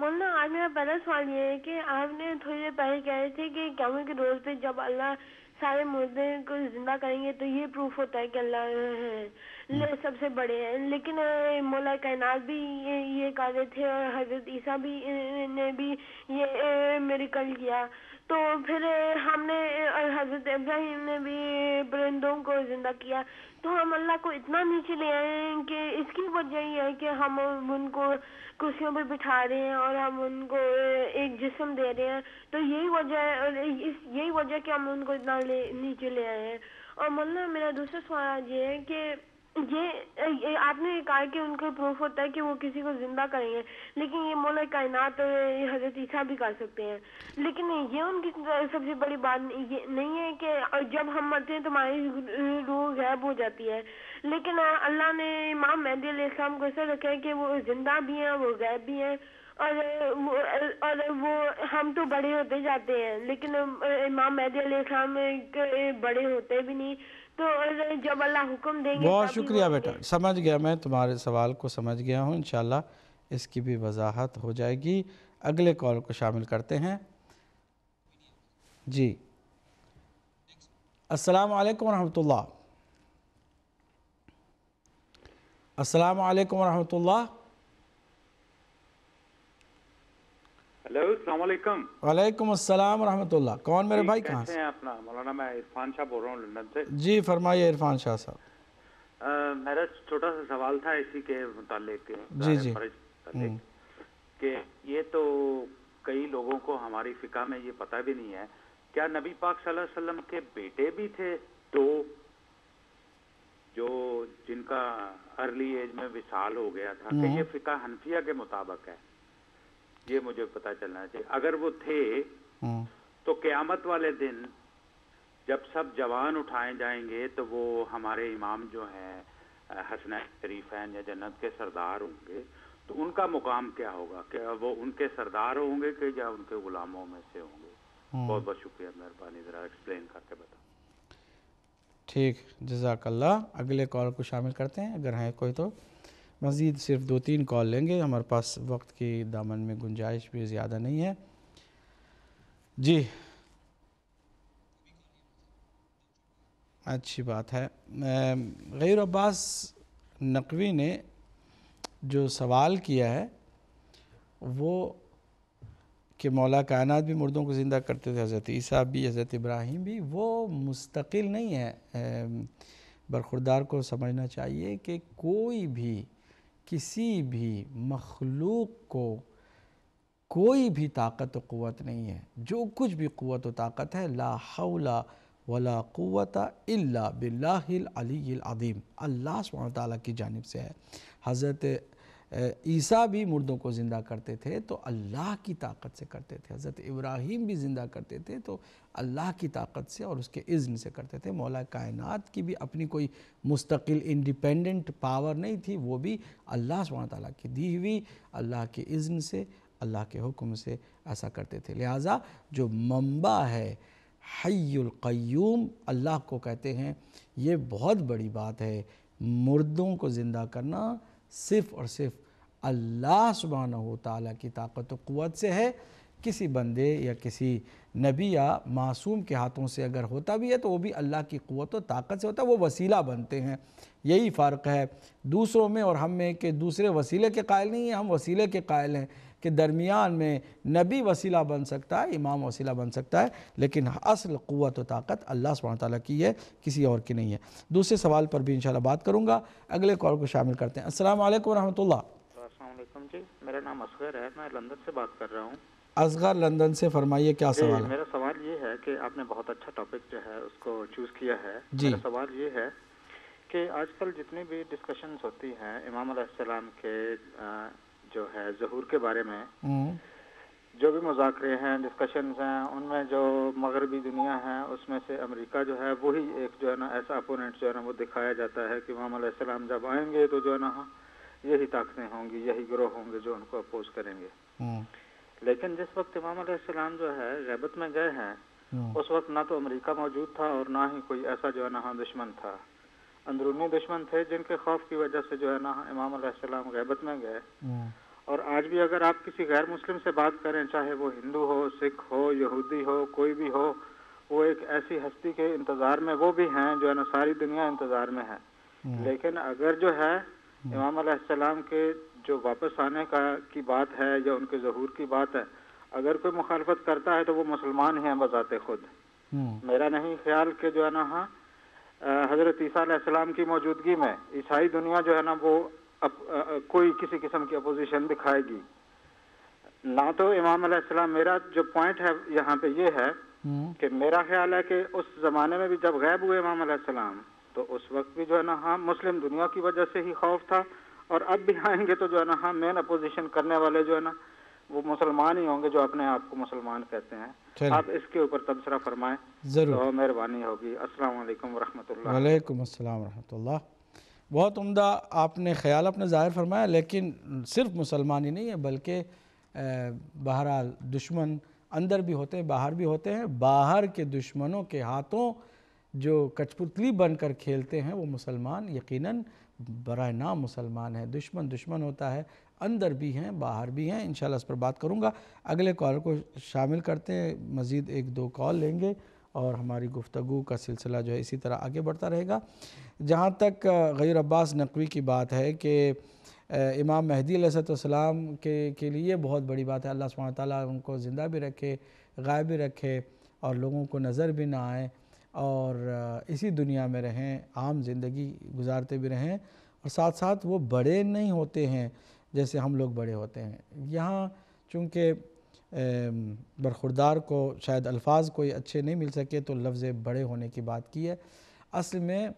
मौलाना आज मेरा पहला सवाल ये है कि आपने थोड़ी देर पहले कह रहे थे कि क्या के रोज पे जब अल्लाह सारे मुर्दे को जिंदा करेंगे तो ये प्रूफ होता है कि अल्लाह हम्म। सबसे बड़े हैं लेकिन मोला कायनात भी ये ये कह रहे थे और हजरत ईसा भी ने भी ये मेरे कल किया तो फिर हमने हजरत इब्राहिम ने भी परिंदों को जिंदा किया तो हम अल्लाह को इतना नीचे ले आए हैं कि इसकी वजह ये है कि हम उनको कुर्सियों पर बिठा रहे हैं और हम उनको एक जिस्म दे रहे हैं तो यही वजह है और इस यही वजह कि हम उनको इतना ले, नीचे ले आए हैं और मल्ला मेरा दूसरा सवाल ये है कि ये, ये आपने कहा कि उनका प्रूफ होता है कि वो किसी को जिंदा करेंगे लेकिन ये मौला कायनात हजरत ईसा भी कर सकते हैं लेकिन ये उनकी सबसे बड़ी बात नहीं है कि जब हम मरते हैं तो हमारी रूह गायब हो जाती है लेकिन अल्लाह ने इमाम महदी इस्लाम को ऐसा रखा है कि वो जिंदा भी हैं वो गायब भी हैं और वो और वो हम तो बड़े होते जाते हैं लेकिन इमाम मेहदी इस्लाम बड़े होते भी नहीं तो जब अल्लाह हुक्म देंगे बहुत शुक्रिया बेटा समझ गया मैं तुम्हारे सवाल को समझ गया हूँ इनशाला इसकी भी वजाहत हो जाएगी अगले कॉल को शामिल करते हैं जी अस्सलाम वालेकुम रहमतुल्लाह अस्सलाम वालेकुम रहमतुल्लाह हेलो सलामकुम वालेकुम अस्सलाम रहमतुल्लाह कौन मेरे भाई कहाँ से हैं अपना मौलाना मैं इरफान शाह बोल रहा हूँ लंदन से जी फरमाइए इरफान शाह साहब मेरा छोटा सा सवाल था इसी के मुतालिक जी जी के हम्म। ये तो कई लोगों को हमारी फिका में ये पता भी नहीं है क्या नबी पाक सल्लल्लाहु अलैहि वसल्लम के बेटे भी थे तो जो जिनका अर्ली एज में विशाल हो गया था हम्म। ये फिका हनफिया के मुताबिक है ये मुझे पता चलना चाहिए अगर वो थे हम्म। तो क्यामत वाले दिन जब सब जवान उठाए जाएंगे तो वो हमारे इमाम जो हैं हसन हैं या जन्नत के सरदार होंगे तो उनका मुकाम क्या होगा क्या वो उनके सरदार होंगे कि या उनके गुलामों में से होंगे हम्म। बहुत बहुत शुक्रिया मेहरबानी ज़रा एक्सप्लेन करके बता ठीक जजाकल्ला अगले कॉल को शामिल करते हैं अगर है कोई तो मज़ीद सिर्फ दो तीन कॉल लेंगे हमारे पास वक्त के दामन में गुंजाइश भी ज़्यादा नहीं है जी अच्छी बात है गैर अब्बास नकवी ने जो सवाल किया है वो कि मौला कायनात भी मुर्दों को ज़िंदा करते थे हज़रत ईसा भी हज़रत इब्राहिम भी वो मुस्तकिल नहीं है बरखुरदार को समझना चाहिए कि कोई भी किसी भी मखलूक को कोई भी ताकत क़वत नहीं है जो कुछ भी क़वत ताकत है ला हौला वला क़वत इल्ला बिल्लाहिल अलीम अल्लाह सुबह ताली की जानब से है हज़रत ईसा भी मुर्दों को ज़िंदा करते थे तो अल्लाह की ताकत से करते थे हज़रत इब्राहिम भी ज़िंदा करते थे तो अल्लाह की ताकत से और उसके इज़्न से करते थे मौला कायनात की भी अपनी कोई मुस्तकिल इंडिपेंडेंट पावर नहीं थी वो भी अल्लाह सुबह ताली की दी हुई अल्लाह के इज़्न से अल्लाह के हुक्म से ऐसा करते थे लिहाजा जो मम्बा है हयुल्क़यूम अल्लाह को कहते हैं ये बहुत बड़ी बात है मुर्दों को ज़िंदा करना सिर्फ़ और सिर्फ अल्लाह सुबहान ताली की ताकत क़वत से है किसी बंदे या किसी नबी या मासूम के हाथों से अगर होता भी है तो वो भी अल्लाह की क़वत और ताकत से होता है वो वसीला बनते हैं यही फ़र्क है दूसरों में और हम में कि दूसरे वसीले के कायल नहीं हैं हम वसीले के कायल हैं कि दरमियान में नबी वसीला बन सकता है इमाम वसीला बन सकता है लेकिन असल क़वत ताकत अल्लाह सुबह ताली की है किसी और की नहीं है दूसरे सवाल पर भी इन बात करूँगा अगले कॉल को शामिल करते हैं असल वरहमल वालेकुम जी मेरा नाम असगर है मैं लंदन से बात कर रहा हूँ असगर लंदन से फरमाइए क्या सवाल है मेरा सवाल ये है कि आपने बहुत अच्छा टॉपिक जो है उसको चूज़ किया है जी मेरा सवाल ये है कि आजकल जितनी भी डिस्कशंस होती हैं इमाम के जो है जहूर के बारे में हम्म। जो भी मुजाकरे हैं डिस्कशंस हैं उनमें जो मगरबी दुनिया है उसमें से अमेरिका जो है वही एक जो है ना ऐसा अपोनेंट जो है ना वो दिखाया जाता है कि इमाम जब आएंगे तो जो है ना यही ताकतें होंगी यही ग्रोह होंगे जो उनको अपोज करेंगे हम्म। लेकिन जिस वक्त इमाम सलाम जो है रैबत में गए हैं हम्म। उस वक्त ना तो अमेरिका मौजूद था और ना ही कोई ऐसा जो है ना दुश्मन था अंदरूनी दुश्मन थे जिनके खौफ की वजह से जो है ना इमाम सलाम गैबत में गए हम्म। और आज भी अगर आप किसी गैर मुस्लिम से बात करें चाहे वो हिंदू हो सिख हो यहूदी हो कोई भी हो वो एक ऐसी हस्ती के इंतज़ार में वो भी हैं जो है ना सारी दुनिया इंतज़ार में है लेकिन अगर जो है हम्म। इमाम अलैहिस्सलाम के जो वापस आने का की बात है या उनके जहूर की बात है अगर कोई मुखालफत करता है तो वो मुसलमान हैं बजाते खुद हम्म। मेरा नहीं ख्याल कि जो है ना हाँ हजरत ईसीम की मौजूदगी में ईसाई दुनिया जो है ना वो अप, आ, कोई किसी किस्म की अपोजिशन दिखाएगी ना तो इमाम अलैहिस्सलाम मेरा जो पॉइंट है यहाँ पे ये है हम्म। कि मेरा ख्याल है कि उस जमाने में भी जब गायब हुए इमाम अलैहिस्सलाम तो उस वक्त भी जो है ना हाँ मुस्लिम दुनिया की वजह से ही खौफ था और अब भी आएंगे तो जो है ना हाँ मेन अपोजिशन करने वाले जो है ना वो मुसलमान ही होंगे जो अपने आप को मुसलमान कहते हैं आप इसके ऊपर तबसरा फरमाएं जरूर तो मेहरबानी होगी अस्सलाम वालेकुम वरहमतुल्लाह बहुत उमदा आपने ख्याल अपने ज़ाहिर फरमाया लेकिन सिर्फ मुसलमान ही नहीं है बल्कि बहरहाल दुश्मन अंदर भी होते हैं बाहर भी होते हैं बाहर के दुश्मनों के हाथों जो कचपुतली बनकर खेलते हैं वो मुसलमान यकीनन बरए नाम मुसलमान है दुश्मन दुश्मन होता है अंदर भी हैं बाहर भी हैं इंशाल्लाह इस पर बात करूँगा अगले कॉल को शामिल करते हैं मज़ीद एक दो कॉल लेंगे और हमारी गुफ्तु का सिलसिला जो है इसी तरह आगे बढ़ता रहेगा जहाँ तक गैर अब्बास नकवी की बात है कि इमाम महदी सलाम के के लिए बहुत बड़ी बात है अल्लाह सुबह ताली उनको ज़िंदा भी रखे गायब भी रखे और लोगों को नज़र भी ना आए और इसी दुनिया में रहें आम ज़िंदगी गुजारते भी रहें और साथ साथ वो बड़े नहीं होते हैं जैसे हम लोग बड़े होते हैं यहाँ चूँकि बरखुरदार को शायद अल्फाज कोई अच्छे नहीं मिल सके तो लफ्ज़ बड़े होने की बात की है असल में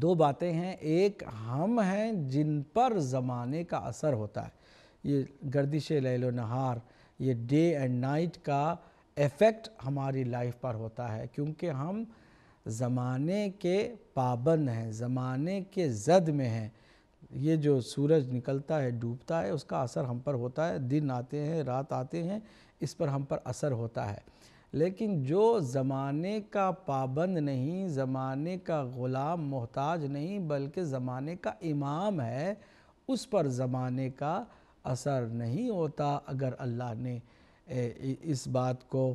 दो बातें हैं एक हम हैं जिन पर ज़माने का असर होता है ये गर्दिश लैलो नहार ये डे एंड नाइट का इफ़ेक्ट हमारी लाइफ पर होता है क्योंकि हम ज़माने के पाबंद हैं ज़माने के जद में हैं ये जो सूरज निकलता है डूबता है उसका असर हम पर होता है दिन आते हैं रात आते हैं इस पर हम पर असर होता है लेकिन जो ज़माने का पाबंद नहीं ज़माने का ग़ुलाम मोहताज नहीं बल्कि ज़माने का इमाम है उस पर ज़माने का असर नहीं होता अगर अल्लाह ने इस बात को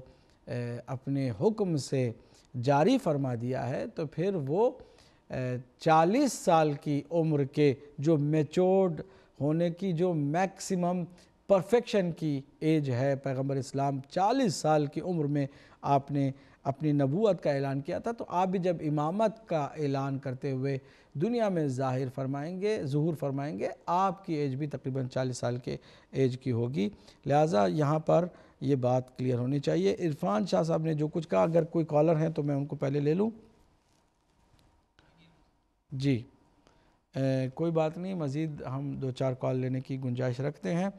अपने हुक्म से जारी फरमा दिया है तो फिर वो चालीस साल की उम्र के जो मेचोर्ड होने की जो मैक्सिमम परफेक्शन की एज है पैगम्बर इस्लाम 40 साल की उम्र में आपने अपनी नबूत का ऐलान किया था तो आप भी जब इमामत का ऐलान करते हुए दुनिया में ज़ाहिर फरमाएंगे जहूर फरमाएंगे आपकी एज भी तकरीबन 40 साल के एज की होगी लिहाजा यहाँ पर ये बात क्लियर होनी चाहिए इरफान शाह साहब ने जो कुछ कहा अगर कोई कॉलर हैं तो मैं उनको पहले ले लूँ जी कोई बात नहीं मज़ीद हम दो चार कॉल लेने की गुंजाइश रखते हैं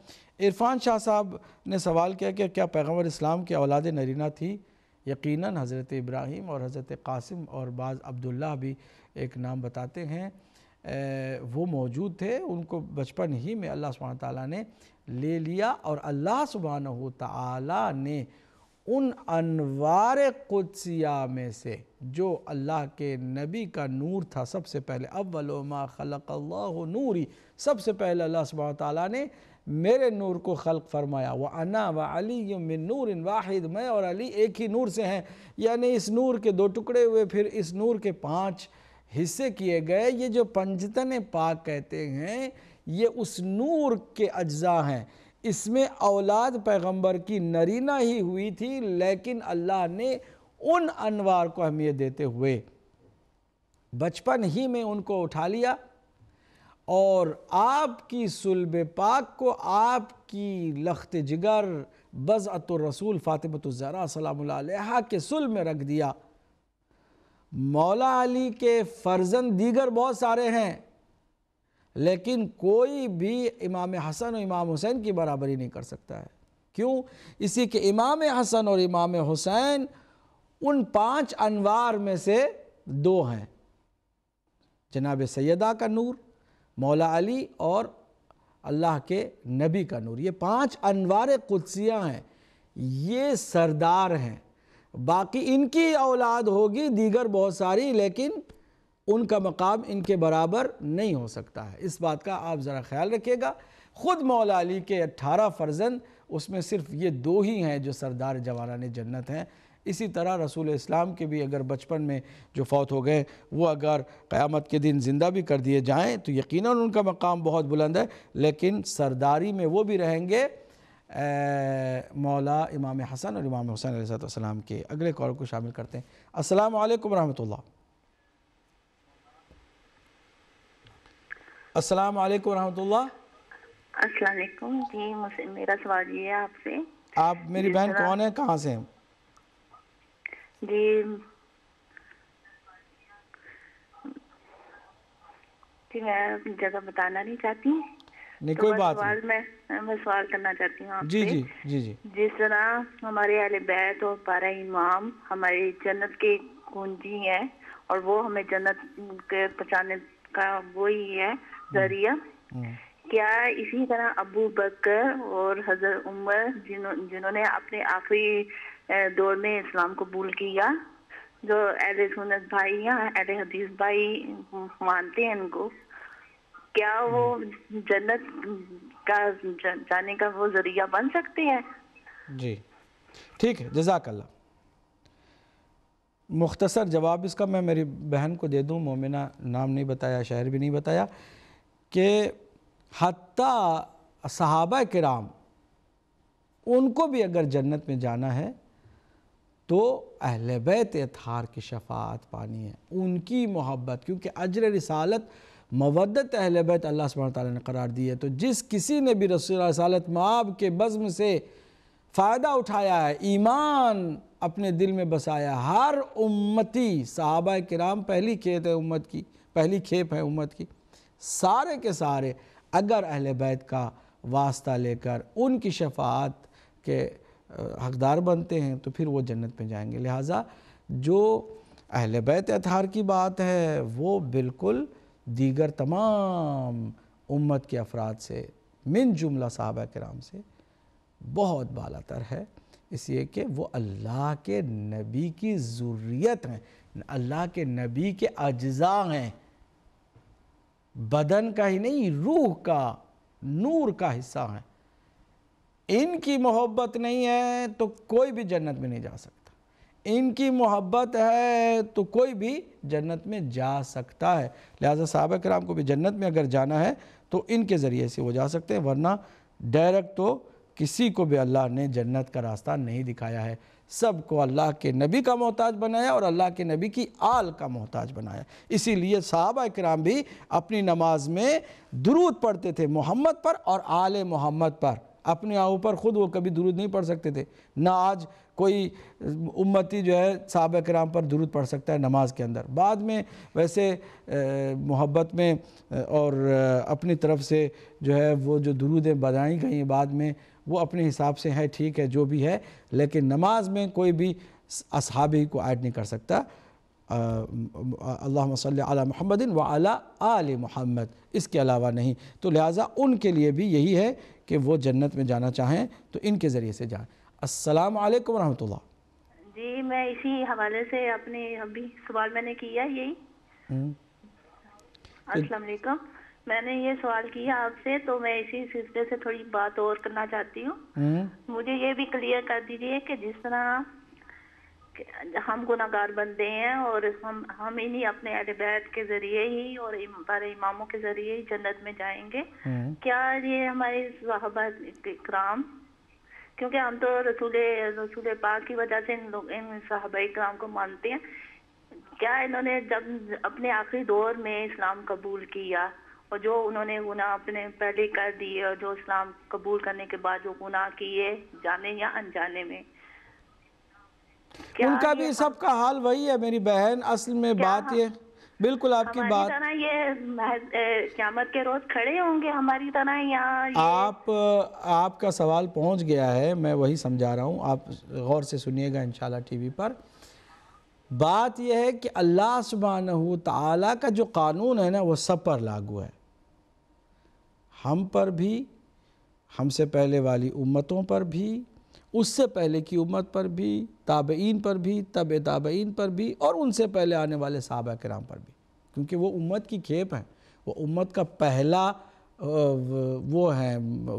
इरफान शाह साहब ने सवाल किया कि क्या पैगम्बर इस्लाम की औलाद नरीना थी यकीनन हज़रत इब्राहिम और हज़रत कासिम और बाज़ अब्दुल्ला भी एक नाम बताते हैं वो मौजूद थे उनको बचपन ही में अल्लाह सुबहान ताली ने ले लिया और अल्लाह सुबहान ताली ने उन अनवार कुदसिया में से जो अल्लाह के नबी का नूर था सबसे पहले अव्वलोमा खलक अल्लाह नूरी सबसे पहले अल्लाह सुबह ने मेरे नूर को खल्क फरमाया व अना व अली मिन नूर इन वाहिद मैं और अली एक ही नूर से हैं यानी इस नूर के दो टुकड़े हुए फिर इस नूर के पाँच हिस्से किए गए ये जो पंजतन पाक कहते हैं ये उस नूर के अज्जा हैं इसमें औलाद पैगंबर की नरीना ही हुई थी लेकिन अल्लाह ने उन अनवार को अहमियत देते हुए बचपन ही में उनको उठा लिया और आपकी सुलब पाक को आपकी लख्त जिगर बज़त रसूल ज़रा सलाम के सुल में रख दिया मौला अली के फ़र्जन दीगर बहुत सारे हैं लेकिन कोई भी इमाम हसन और इमाम हुसैन की बराबरी नहीं कर सकता है क्यों इसी के इमाम हसन और इमाम हुसैन उन पांच अनवार में से दो हैं जनाब सैदा का नूर मौला अली और अल्लाह के नबी का नूर ये पांच अनवार कुदसियाँ हैं ये सरदार हैं बाकी इनकी औलाद होगी दीगर बहुत सारी लेकिन उनका मकाम इनके बराबर नहीं हो सकता है इस बात का आप ज़रा ख्याल रखिएगा ख़ुद मौला अली के अट्ठारह फ़र्जंद उसमें सिर्फ ये दो ही हैं जो सरदार जवाना जन्नत हैं इसी तरह रसूल इस्लाम के भी अगर बचपन में जो फ़ौत हो गए वो अगर क़्यामत के दिन ज़िंदा भी कर दिए जाएँ तो यकीन उनका मकाम बहुत बुलंद है लेकिन सरदारी में वो भी रहेंगे मौला इमाम हसन और इमाम हुसैन सलाम के अगले कॉल को शामिल करते हैं असलकम वरहमल अस्सलाम वालेकुम रहमतुल्लाह अस्सलाम वालेकुम जी मुझे मेरा सवाल ये है आपसे आप मेरी बहन कौन है कहाँ से हैं जी जी मैं जगह बताना नहीं चाहती नहीं तो कोई बात सवाल मैं मैं सवाल करना चाहती हूँ जी जी जी जी जिस तरह हमारे अल बैत और बारह इमाम हमारे जन्नत के कुंजी हैं और वो हमें जन्नत के पहचाने का वही है हम्म। जरिया हम्म। क्या इसी तरह अबू बकर और हजर उमर जिन्होंने अपने आखिरी दौर में इस्लाम कबूल किया जो अहल सुनत भाई या अहल हदीस भाई मानते हैं इनको क्या वो हम्म। जन्नत का जाने का वो जरिया बन सकते हैं जी ठीक है जजाकल्ला मुख्तसर जवाब इसका मैं मेरी बहन को दे दूँ मोमिना नाम नहीं बताया शहर भी नहीं बताया कि हती सहाबा कराम उनको भी अगर जन्नत में जाना है तो अहल बैत अतहार की शफात पानी है उनकी मोहब्बत क्योंकि अजर रसालत मवदत अहल बैत अल्लाह सब ने करार दी है तो जिस किसी ने भी रसूल रसालत माब के बज़म से फ़ायदा उठाया है ईमान अपने दिल में बसाया हर उम्मती साहबा कराम पहली खेत है उम्मत की पहली खेप है उम्मत की सारे के सारे अगर अहल बैत का वास्ता लेकर उनकी शफात के हकदार बनते हैं तो फिर वो जन्नत में जाएंगे लिहाजा जो अहल बैत अतहार की बात है वो बिल्कुल दीगर तमाम उम्मत के अफराद से मिन जुमला साहबा कराम से बहुत तर है इसलिए कि वो अल्लाह के नबी की जरूरियत हैं अल्लाह के नबी के अज्जा हैं बदन का ही नहीं रूह का नूर का हिस्सा हैं इनकी मोहब्बत नहीं है तो कोई भी जन्नत में नहीं जा सकता इनकी मोहब्बत है तो कोई भी जन्नत में जा सकता है लिहाजा साहब कराम को भी जन्नत में अगर जाना है तो इनके ज़रिए से वो जा सकते हैं वरना डायरेक्ट तो किसी को भी अल्लाह ने जन्नत का रास्ता नहीं दिखाया है सबको अल्लाह के नबी का मोहताज बनाया और अल्लाह के नबी की आल का मोहताज बनाया इसीलिए साहबा कराम भी अपनी नमाज में दुरूद पढ़ते थे मोहम्मद पर और आल मोहम्मद पर अपने आप पर ख़ुद वो कभी दुरूद नहीं पढ़ सकते थे ना आज कोई उम्मती जो है साहब कराम पर दुरूद पढ़ सकता है नमाज के अंदर बाद में वैसे मोहब्बत में और अपनी तरफ से जो है वो जो दुरूदें बनाई गई हैं बाद में वो अपने हिसाब से है ठीक है जो भी है लेकिन नमाज में कोई भी असहाबी को ऐड नहीं कर सकता अल्लाह अला महमदिन व अला आल मोहम्मद इसके अलावा नहीं तो लिहाजा उनके लिए भी यही है कि वो जन्नत में जाना चाहें तो इनके ज़रिए से जाएँ अस्सलाम वरह जी मैं इसी हवाले से अपने अभी सवाल मैंने किया यही हम्म। अस्सलाम वालेकुम मैंने ये सवाल किया आपसे तो मैं इसी सिलसिले से थोड़ी बात और करना चाहती हूँ हम्म। मुझे ये भी क्लियर कर दीजिए कि जिस तरह हम गुनागार बनते हैं और हम हम इन्हीं अपने अलबैत के जरिए ही और हमारे इम, इमामों के जरिए ही जन्नत में जाएंगे हम्म। क्या ये हमारे साहबा कराम क्योंकि हम तो रसूल रसूल पाक की वजह से इन लोग इन साहब इक्राम को मानते हैं क्या इन्होंने जब अपने आखिरी दौर में इस्लाम कबूल किया और जो उन्होंने गुना अपने पहले कर दिए और जो इस्लाम कबूल करने के बाद जो गुना किए जाने या अनजाने में उनका भी सबका हाल वही है मेरी बहन असल में बात हाँ? ये बिल्कुल आपकी बात तरह ये क्यामत के रोज खड़े होंगे हमारी तरह यहाँ आप आपका सवाल पहुंच गया है मैं वही समझा रहा हूँ आप गौर से सुनिएगा इंशाल्लाह टीवी पर बात यह है कि अल्लाह सुबह ताला का जो कानून है ना वो सब पर लागू है हम पर भी हमसे पहले वाली उम्मतों पर भी उससे पहले की उम्मत पर भी ताबेन पर भी तब ताबईन पर भी और उनसे पहले आने वाले सहाबा कराम पर भी क्योंकि वो उम्मत की खेप हैं वो उम्मत का पहला वो हैं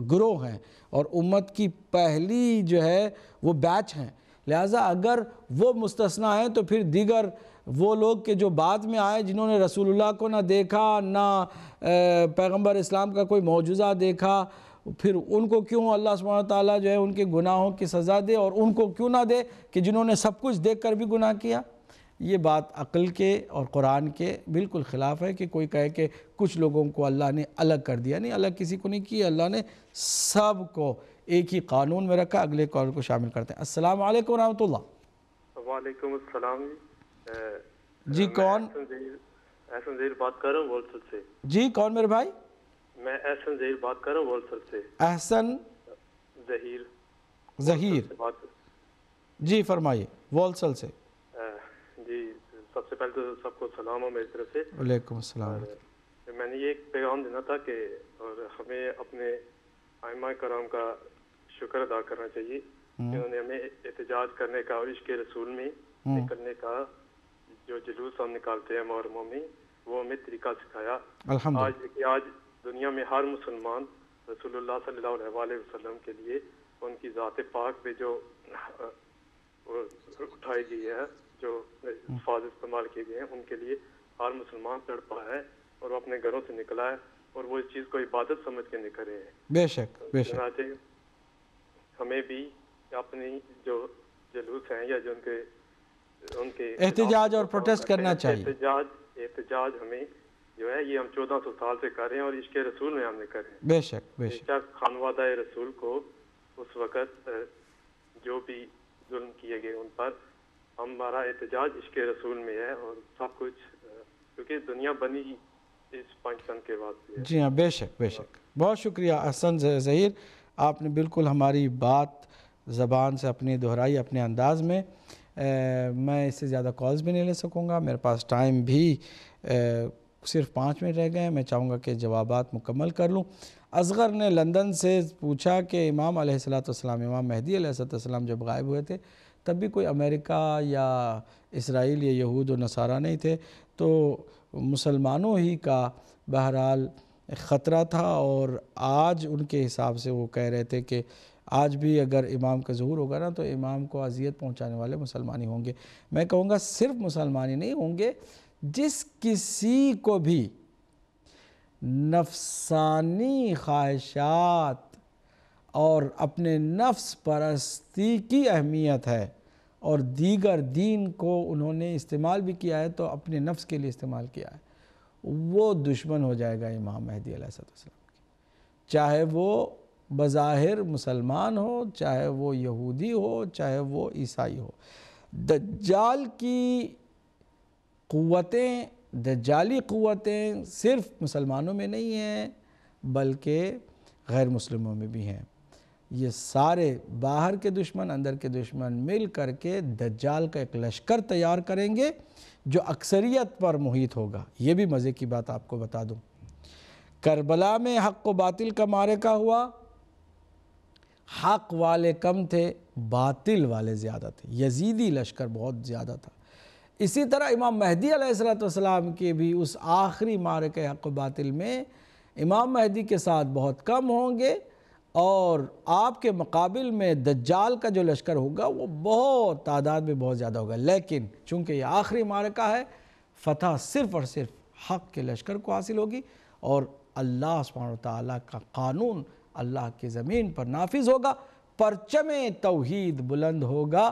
ग्रोह हैं और उम्मत की पहली जो है वो बैच हैं लिहाजा अगर वो मुस्तना हैं तो फिर दीगर वो लोग के जो बाद में आए जिन्होंने रसूलुल्लाह को ना देखा ना पैगंबर इस्लाम का कोई मौजूदा देखा फिर उनको क्यों अल्लाह सुबहान ताली जो है उनके गुनाहों की सज़ा दे और उनको क्यों ना दे कि जिन्होंने सब कुछ देख कर भी गुनाह किया ये बात अक़ल के और कुरान के बिल्कुल ख़िलाफ़ है कि कोई कहे कि कुछ लोगों को अल्लाह ने अलग कर दिया नहीं अलग किसी को नहीं किया अल्लाह ने सब को एक ही कानून में रखा अगले कॉल को शामिल करते हैं असल वरहमल वालेकुम जी कौन एहसन जहीर बात कर रहा हूँ से जी कौन मेरे भाई मैं एहसन जहीर बात कर रहा हूँ से एहसन जहीर जहीर जी फरमाइए वॉलसल से जी सबसे पहले तो सबको सलाम है मेरी तरफ से वालेकुम सलाम मैंने ये एक पैगाम देना था कि और हमें अपने आयमा कराम का शुक्र अदा करना चाहिए हम्म। उन्होंने हमें एहतजाज करने का और इश्क रसूल में हम्म। निकलने का जो जुलूस हम निकालते हैं मुहर्मों में वो हमें तरीका सिखाया आज देखिए आज दुनिया में हर मुसलमान रसूलुल्लाह सल्लल्लाहु अलैहि वसल्लम के लिए उनकी ज़ात पाक पे जो उठाई गई है जो अल्फाज इस्तेमाल किए गए हैं उनके लिए हर मुसलमान तड़पा है और वो अपने घरों से निकला है और वो इस चीज़ को इबादत समझ के निकल रहे हैं बेशक बेशक हमें भी अपनी जो जलूस हैं या जो उनके उनके एहतजाज और प्रोटेस्ट करना चाहिए एहतजाज एहतजाज हमें जो है ये हम चौदह सौ साल से कर रहे हैं और इसके रसूल में हमने करे रहे बेशक बेशक खानवादा रसूल को उस वक़्त जो भी जुल्म किए गए उन पर हमारा एहतजाज इसके रसूल में है और सब कुछ क्योंकि दुनिया बनी इस पाकिस्तान के बाद जी हाँ बेशक बेशक बहुत शुक्रिया असन जहीर आपने बिल्कुल हमारी बात ज़बान से अपनी दोहराई अपने अंदाज में मैं इससे ज़्यादा कॉल्स भी नहीं ले सकूँगा मेरे पास टाइम भी सिर्फ पाँच मिनट रह गए हैं मैं चाहूँगा कि जवाब मुकम्मल कर लूँ असगर ने लंदन से पूछा कि इमाम अलैहिस्सलाम इमाम महदी अलैहिस्सलाम जब गायब हुए थे तब भी कोई अमेरिका या इसराइल या यहूद व नसारा नहीं थे तो मुसलमानों ही का बहरहाल ख़तरा था और आज उनके हिसाब से वो कह रहे थे कि आज भी अगर इमाम का जहूर होगा ना तो इमाम को अजियत पहुँचाने वाले मुसलमान ही होंगे मैं कहूँगा सिर्फ मुसलमान ही नहीं होंगे जिस किसी को भी नफसानी ख्वाहिशात और अपने नफ्स परस्ती की अहमियत है और दीगर दीन को उन्होंने इस्तेमाल भी किया है तो अपने नफ्स के लिए इस्तेमाल किया है वो दुश्मन हो जाएगा इमाम महदी सलाम की चाहे वो बज़ाहिर मुसलमान हो चाहे वो यहूदी हो चाहे वो ईसाई हो दज्जाल की क़वतें दज्जाली क़वतें सिर्फ़ मुसलमानों में नहीं हैं बल्कि गैर मुसलमों में भी हैं ये सारे बाहर के दुश्मन अंदर के दुश्मन मिल कर के दज्जाल का एक लश्कर तैयार करेंगे जो अक्सरियत पर मुहित होगा ये भी मज़े की बात आपको बता दूँ करबला में हक व बातिल का मारे का हुआ हक वाले कम थे बातिल वाले ज़्यादा थे यजीदी लश्कर बहुत ज़्यादा था इसी तरह इमाम महदी सलाम के भी उस आखिरी मार के हक बातिल में इमाम महदी के साथ बहुत कम होंगे और आपके मुकाबिल में दज्जाल का जो लश्कर होगा वो बहुत तादाद में बहुत ज़्यादा होगा लेकिन चूंकि ये आखिरी मारका है फतह सिर्फ़ और सिर्फ हक के लश्कर को हासिल होगी और अल्लाह ताला का कानून अल्लाह की ज़मीन पर नाफिज होगा परचम तोहद बुलंद होगा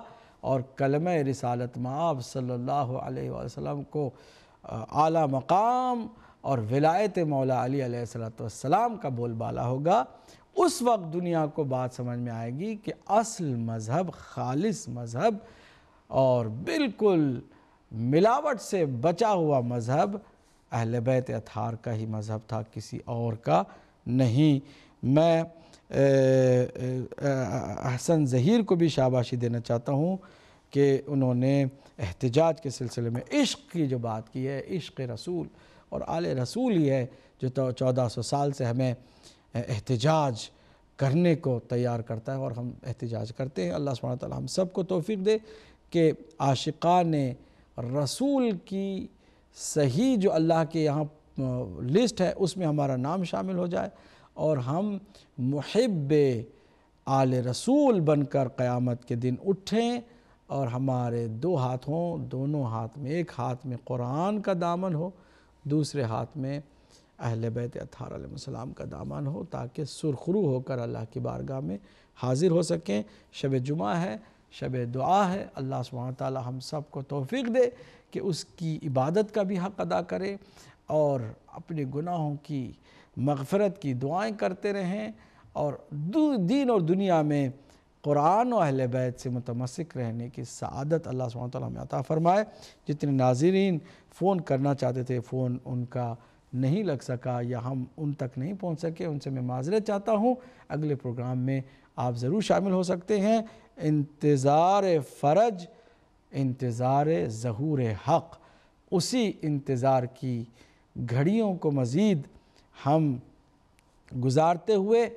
और कलम रिसालत माब सल्ला को आला मकाम और विलायत मौला अली सलाम का बोलबाला होगा उस वक्त दुनिया को बात समझ में आएगी कि असल मज़हब खालिस मज़हब और बिल्कुल मिलावट से बचा हुआ मज़हब अहल बैत अथार का ही मज़हब था किसी और का नहीं मैं अहसन ज़हीर को भी शाबाशी देना चाहता हूँ कि उन्होंने एहतजाज के सिलसिले में इश्क की जो बात की है इश्क रसूल और आल रसूल ही है जो तो चौदह सौ साल से हमें एहतजाज करने को तैयार करता है और हम एहतजाज करते हैं अल्लाह सुबह ताली हम सब को तोफ़ी दे कि आशिका ने रसूल की सही जो अल्लाह के यहाँ लिस्ट है उसमें हमारा नाम शामिल हो जाए और हम महब आल रसूल बनकर क़यामत के दिन उठें और हमारे दो हाथों दोनों हाथ में एक हाथ में कुरान का दामन हो दूसरे हाथ में अहल बैत अतारसम का दामन हो ताकि सुरखरू होकर अल्लाह की बारगाह में हाजिर हो सकें शब जुमा है शब दुआ है अल्लाह सुबह ताली हम सब को तोफ़ी दे कि उसकी इबादत का भी हक़ अदा करें और अपने गुनाहों की मगफरत की दुआएं करते रहें और दीन और दुनिया में कुरान और अहल बैत से मुतमसिक रहने की सदत अल्लाह सुबह में अता फ़रमाए जितने नाजरीन फ़ोन करना चाहते थे फ़ोन उनका नहीं लग सका या हम उन तक नहीं पहुंच सके उनसे मैं माजरत चाहता हूं अगले प्रोग्राम में आप ज़रूर शामिल हो सकते हैं इंतज़ार फ़रज इंतज़ार ज़हूर हक़ उसी इंतज़ार की घड़ियों को मज़ीद हम गुजारते हुए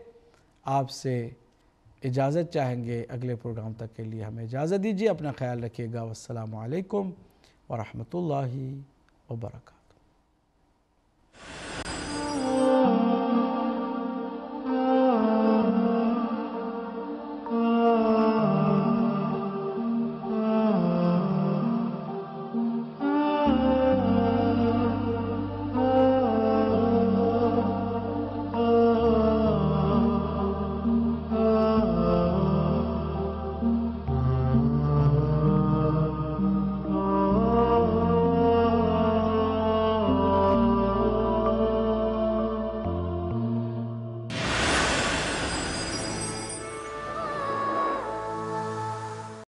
आपसे इजाज़त चाहेंगे अगले प्रोग्राम तक के लिए हमें इजाज़त दीजिए अपना ख्याल रखिएगा वालकम वरहमल वर्का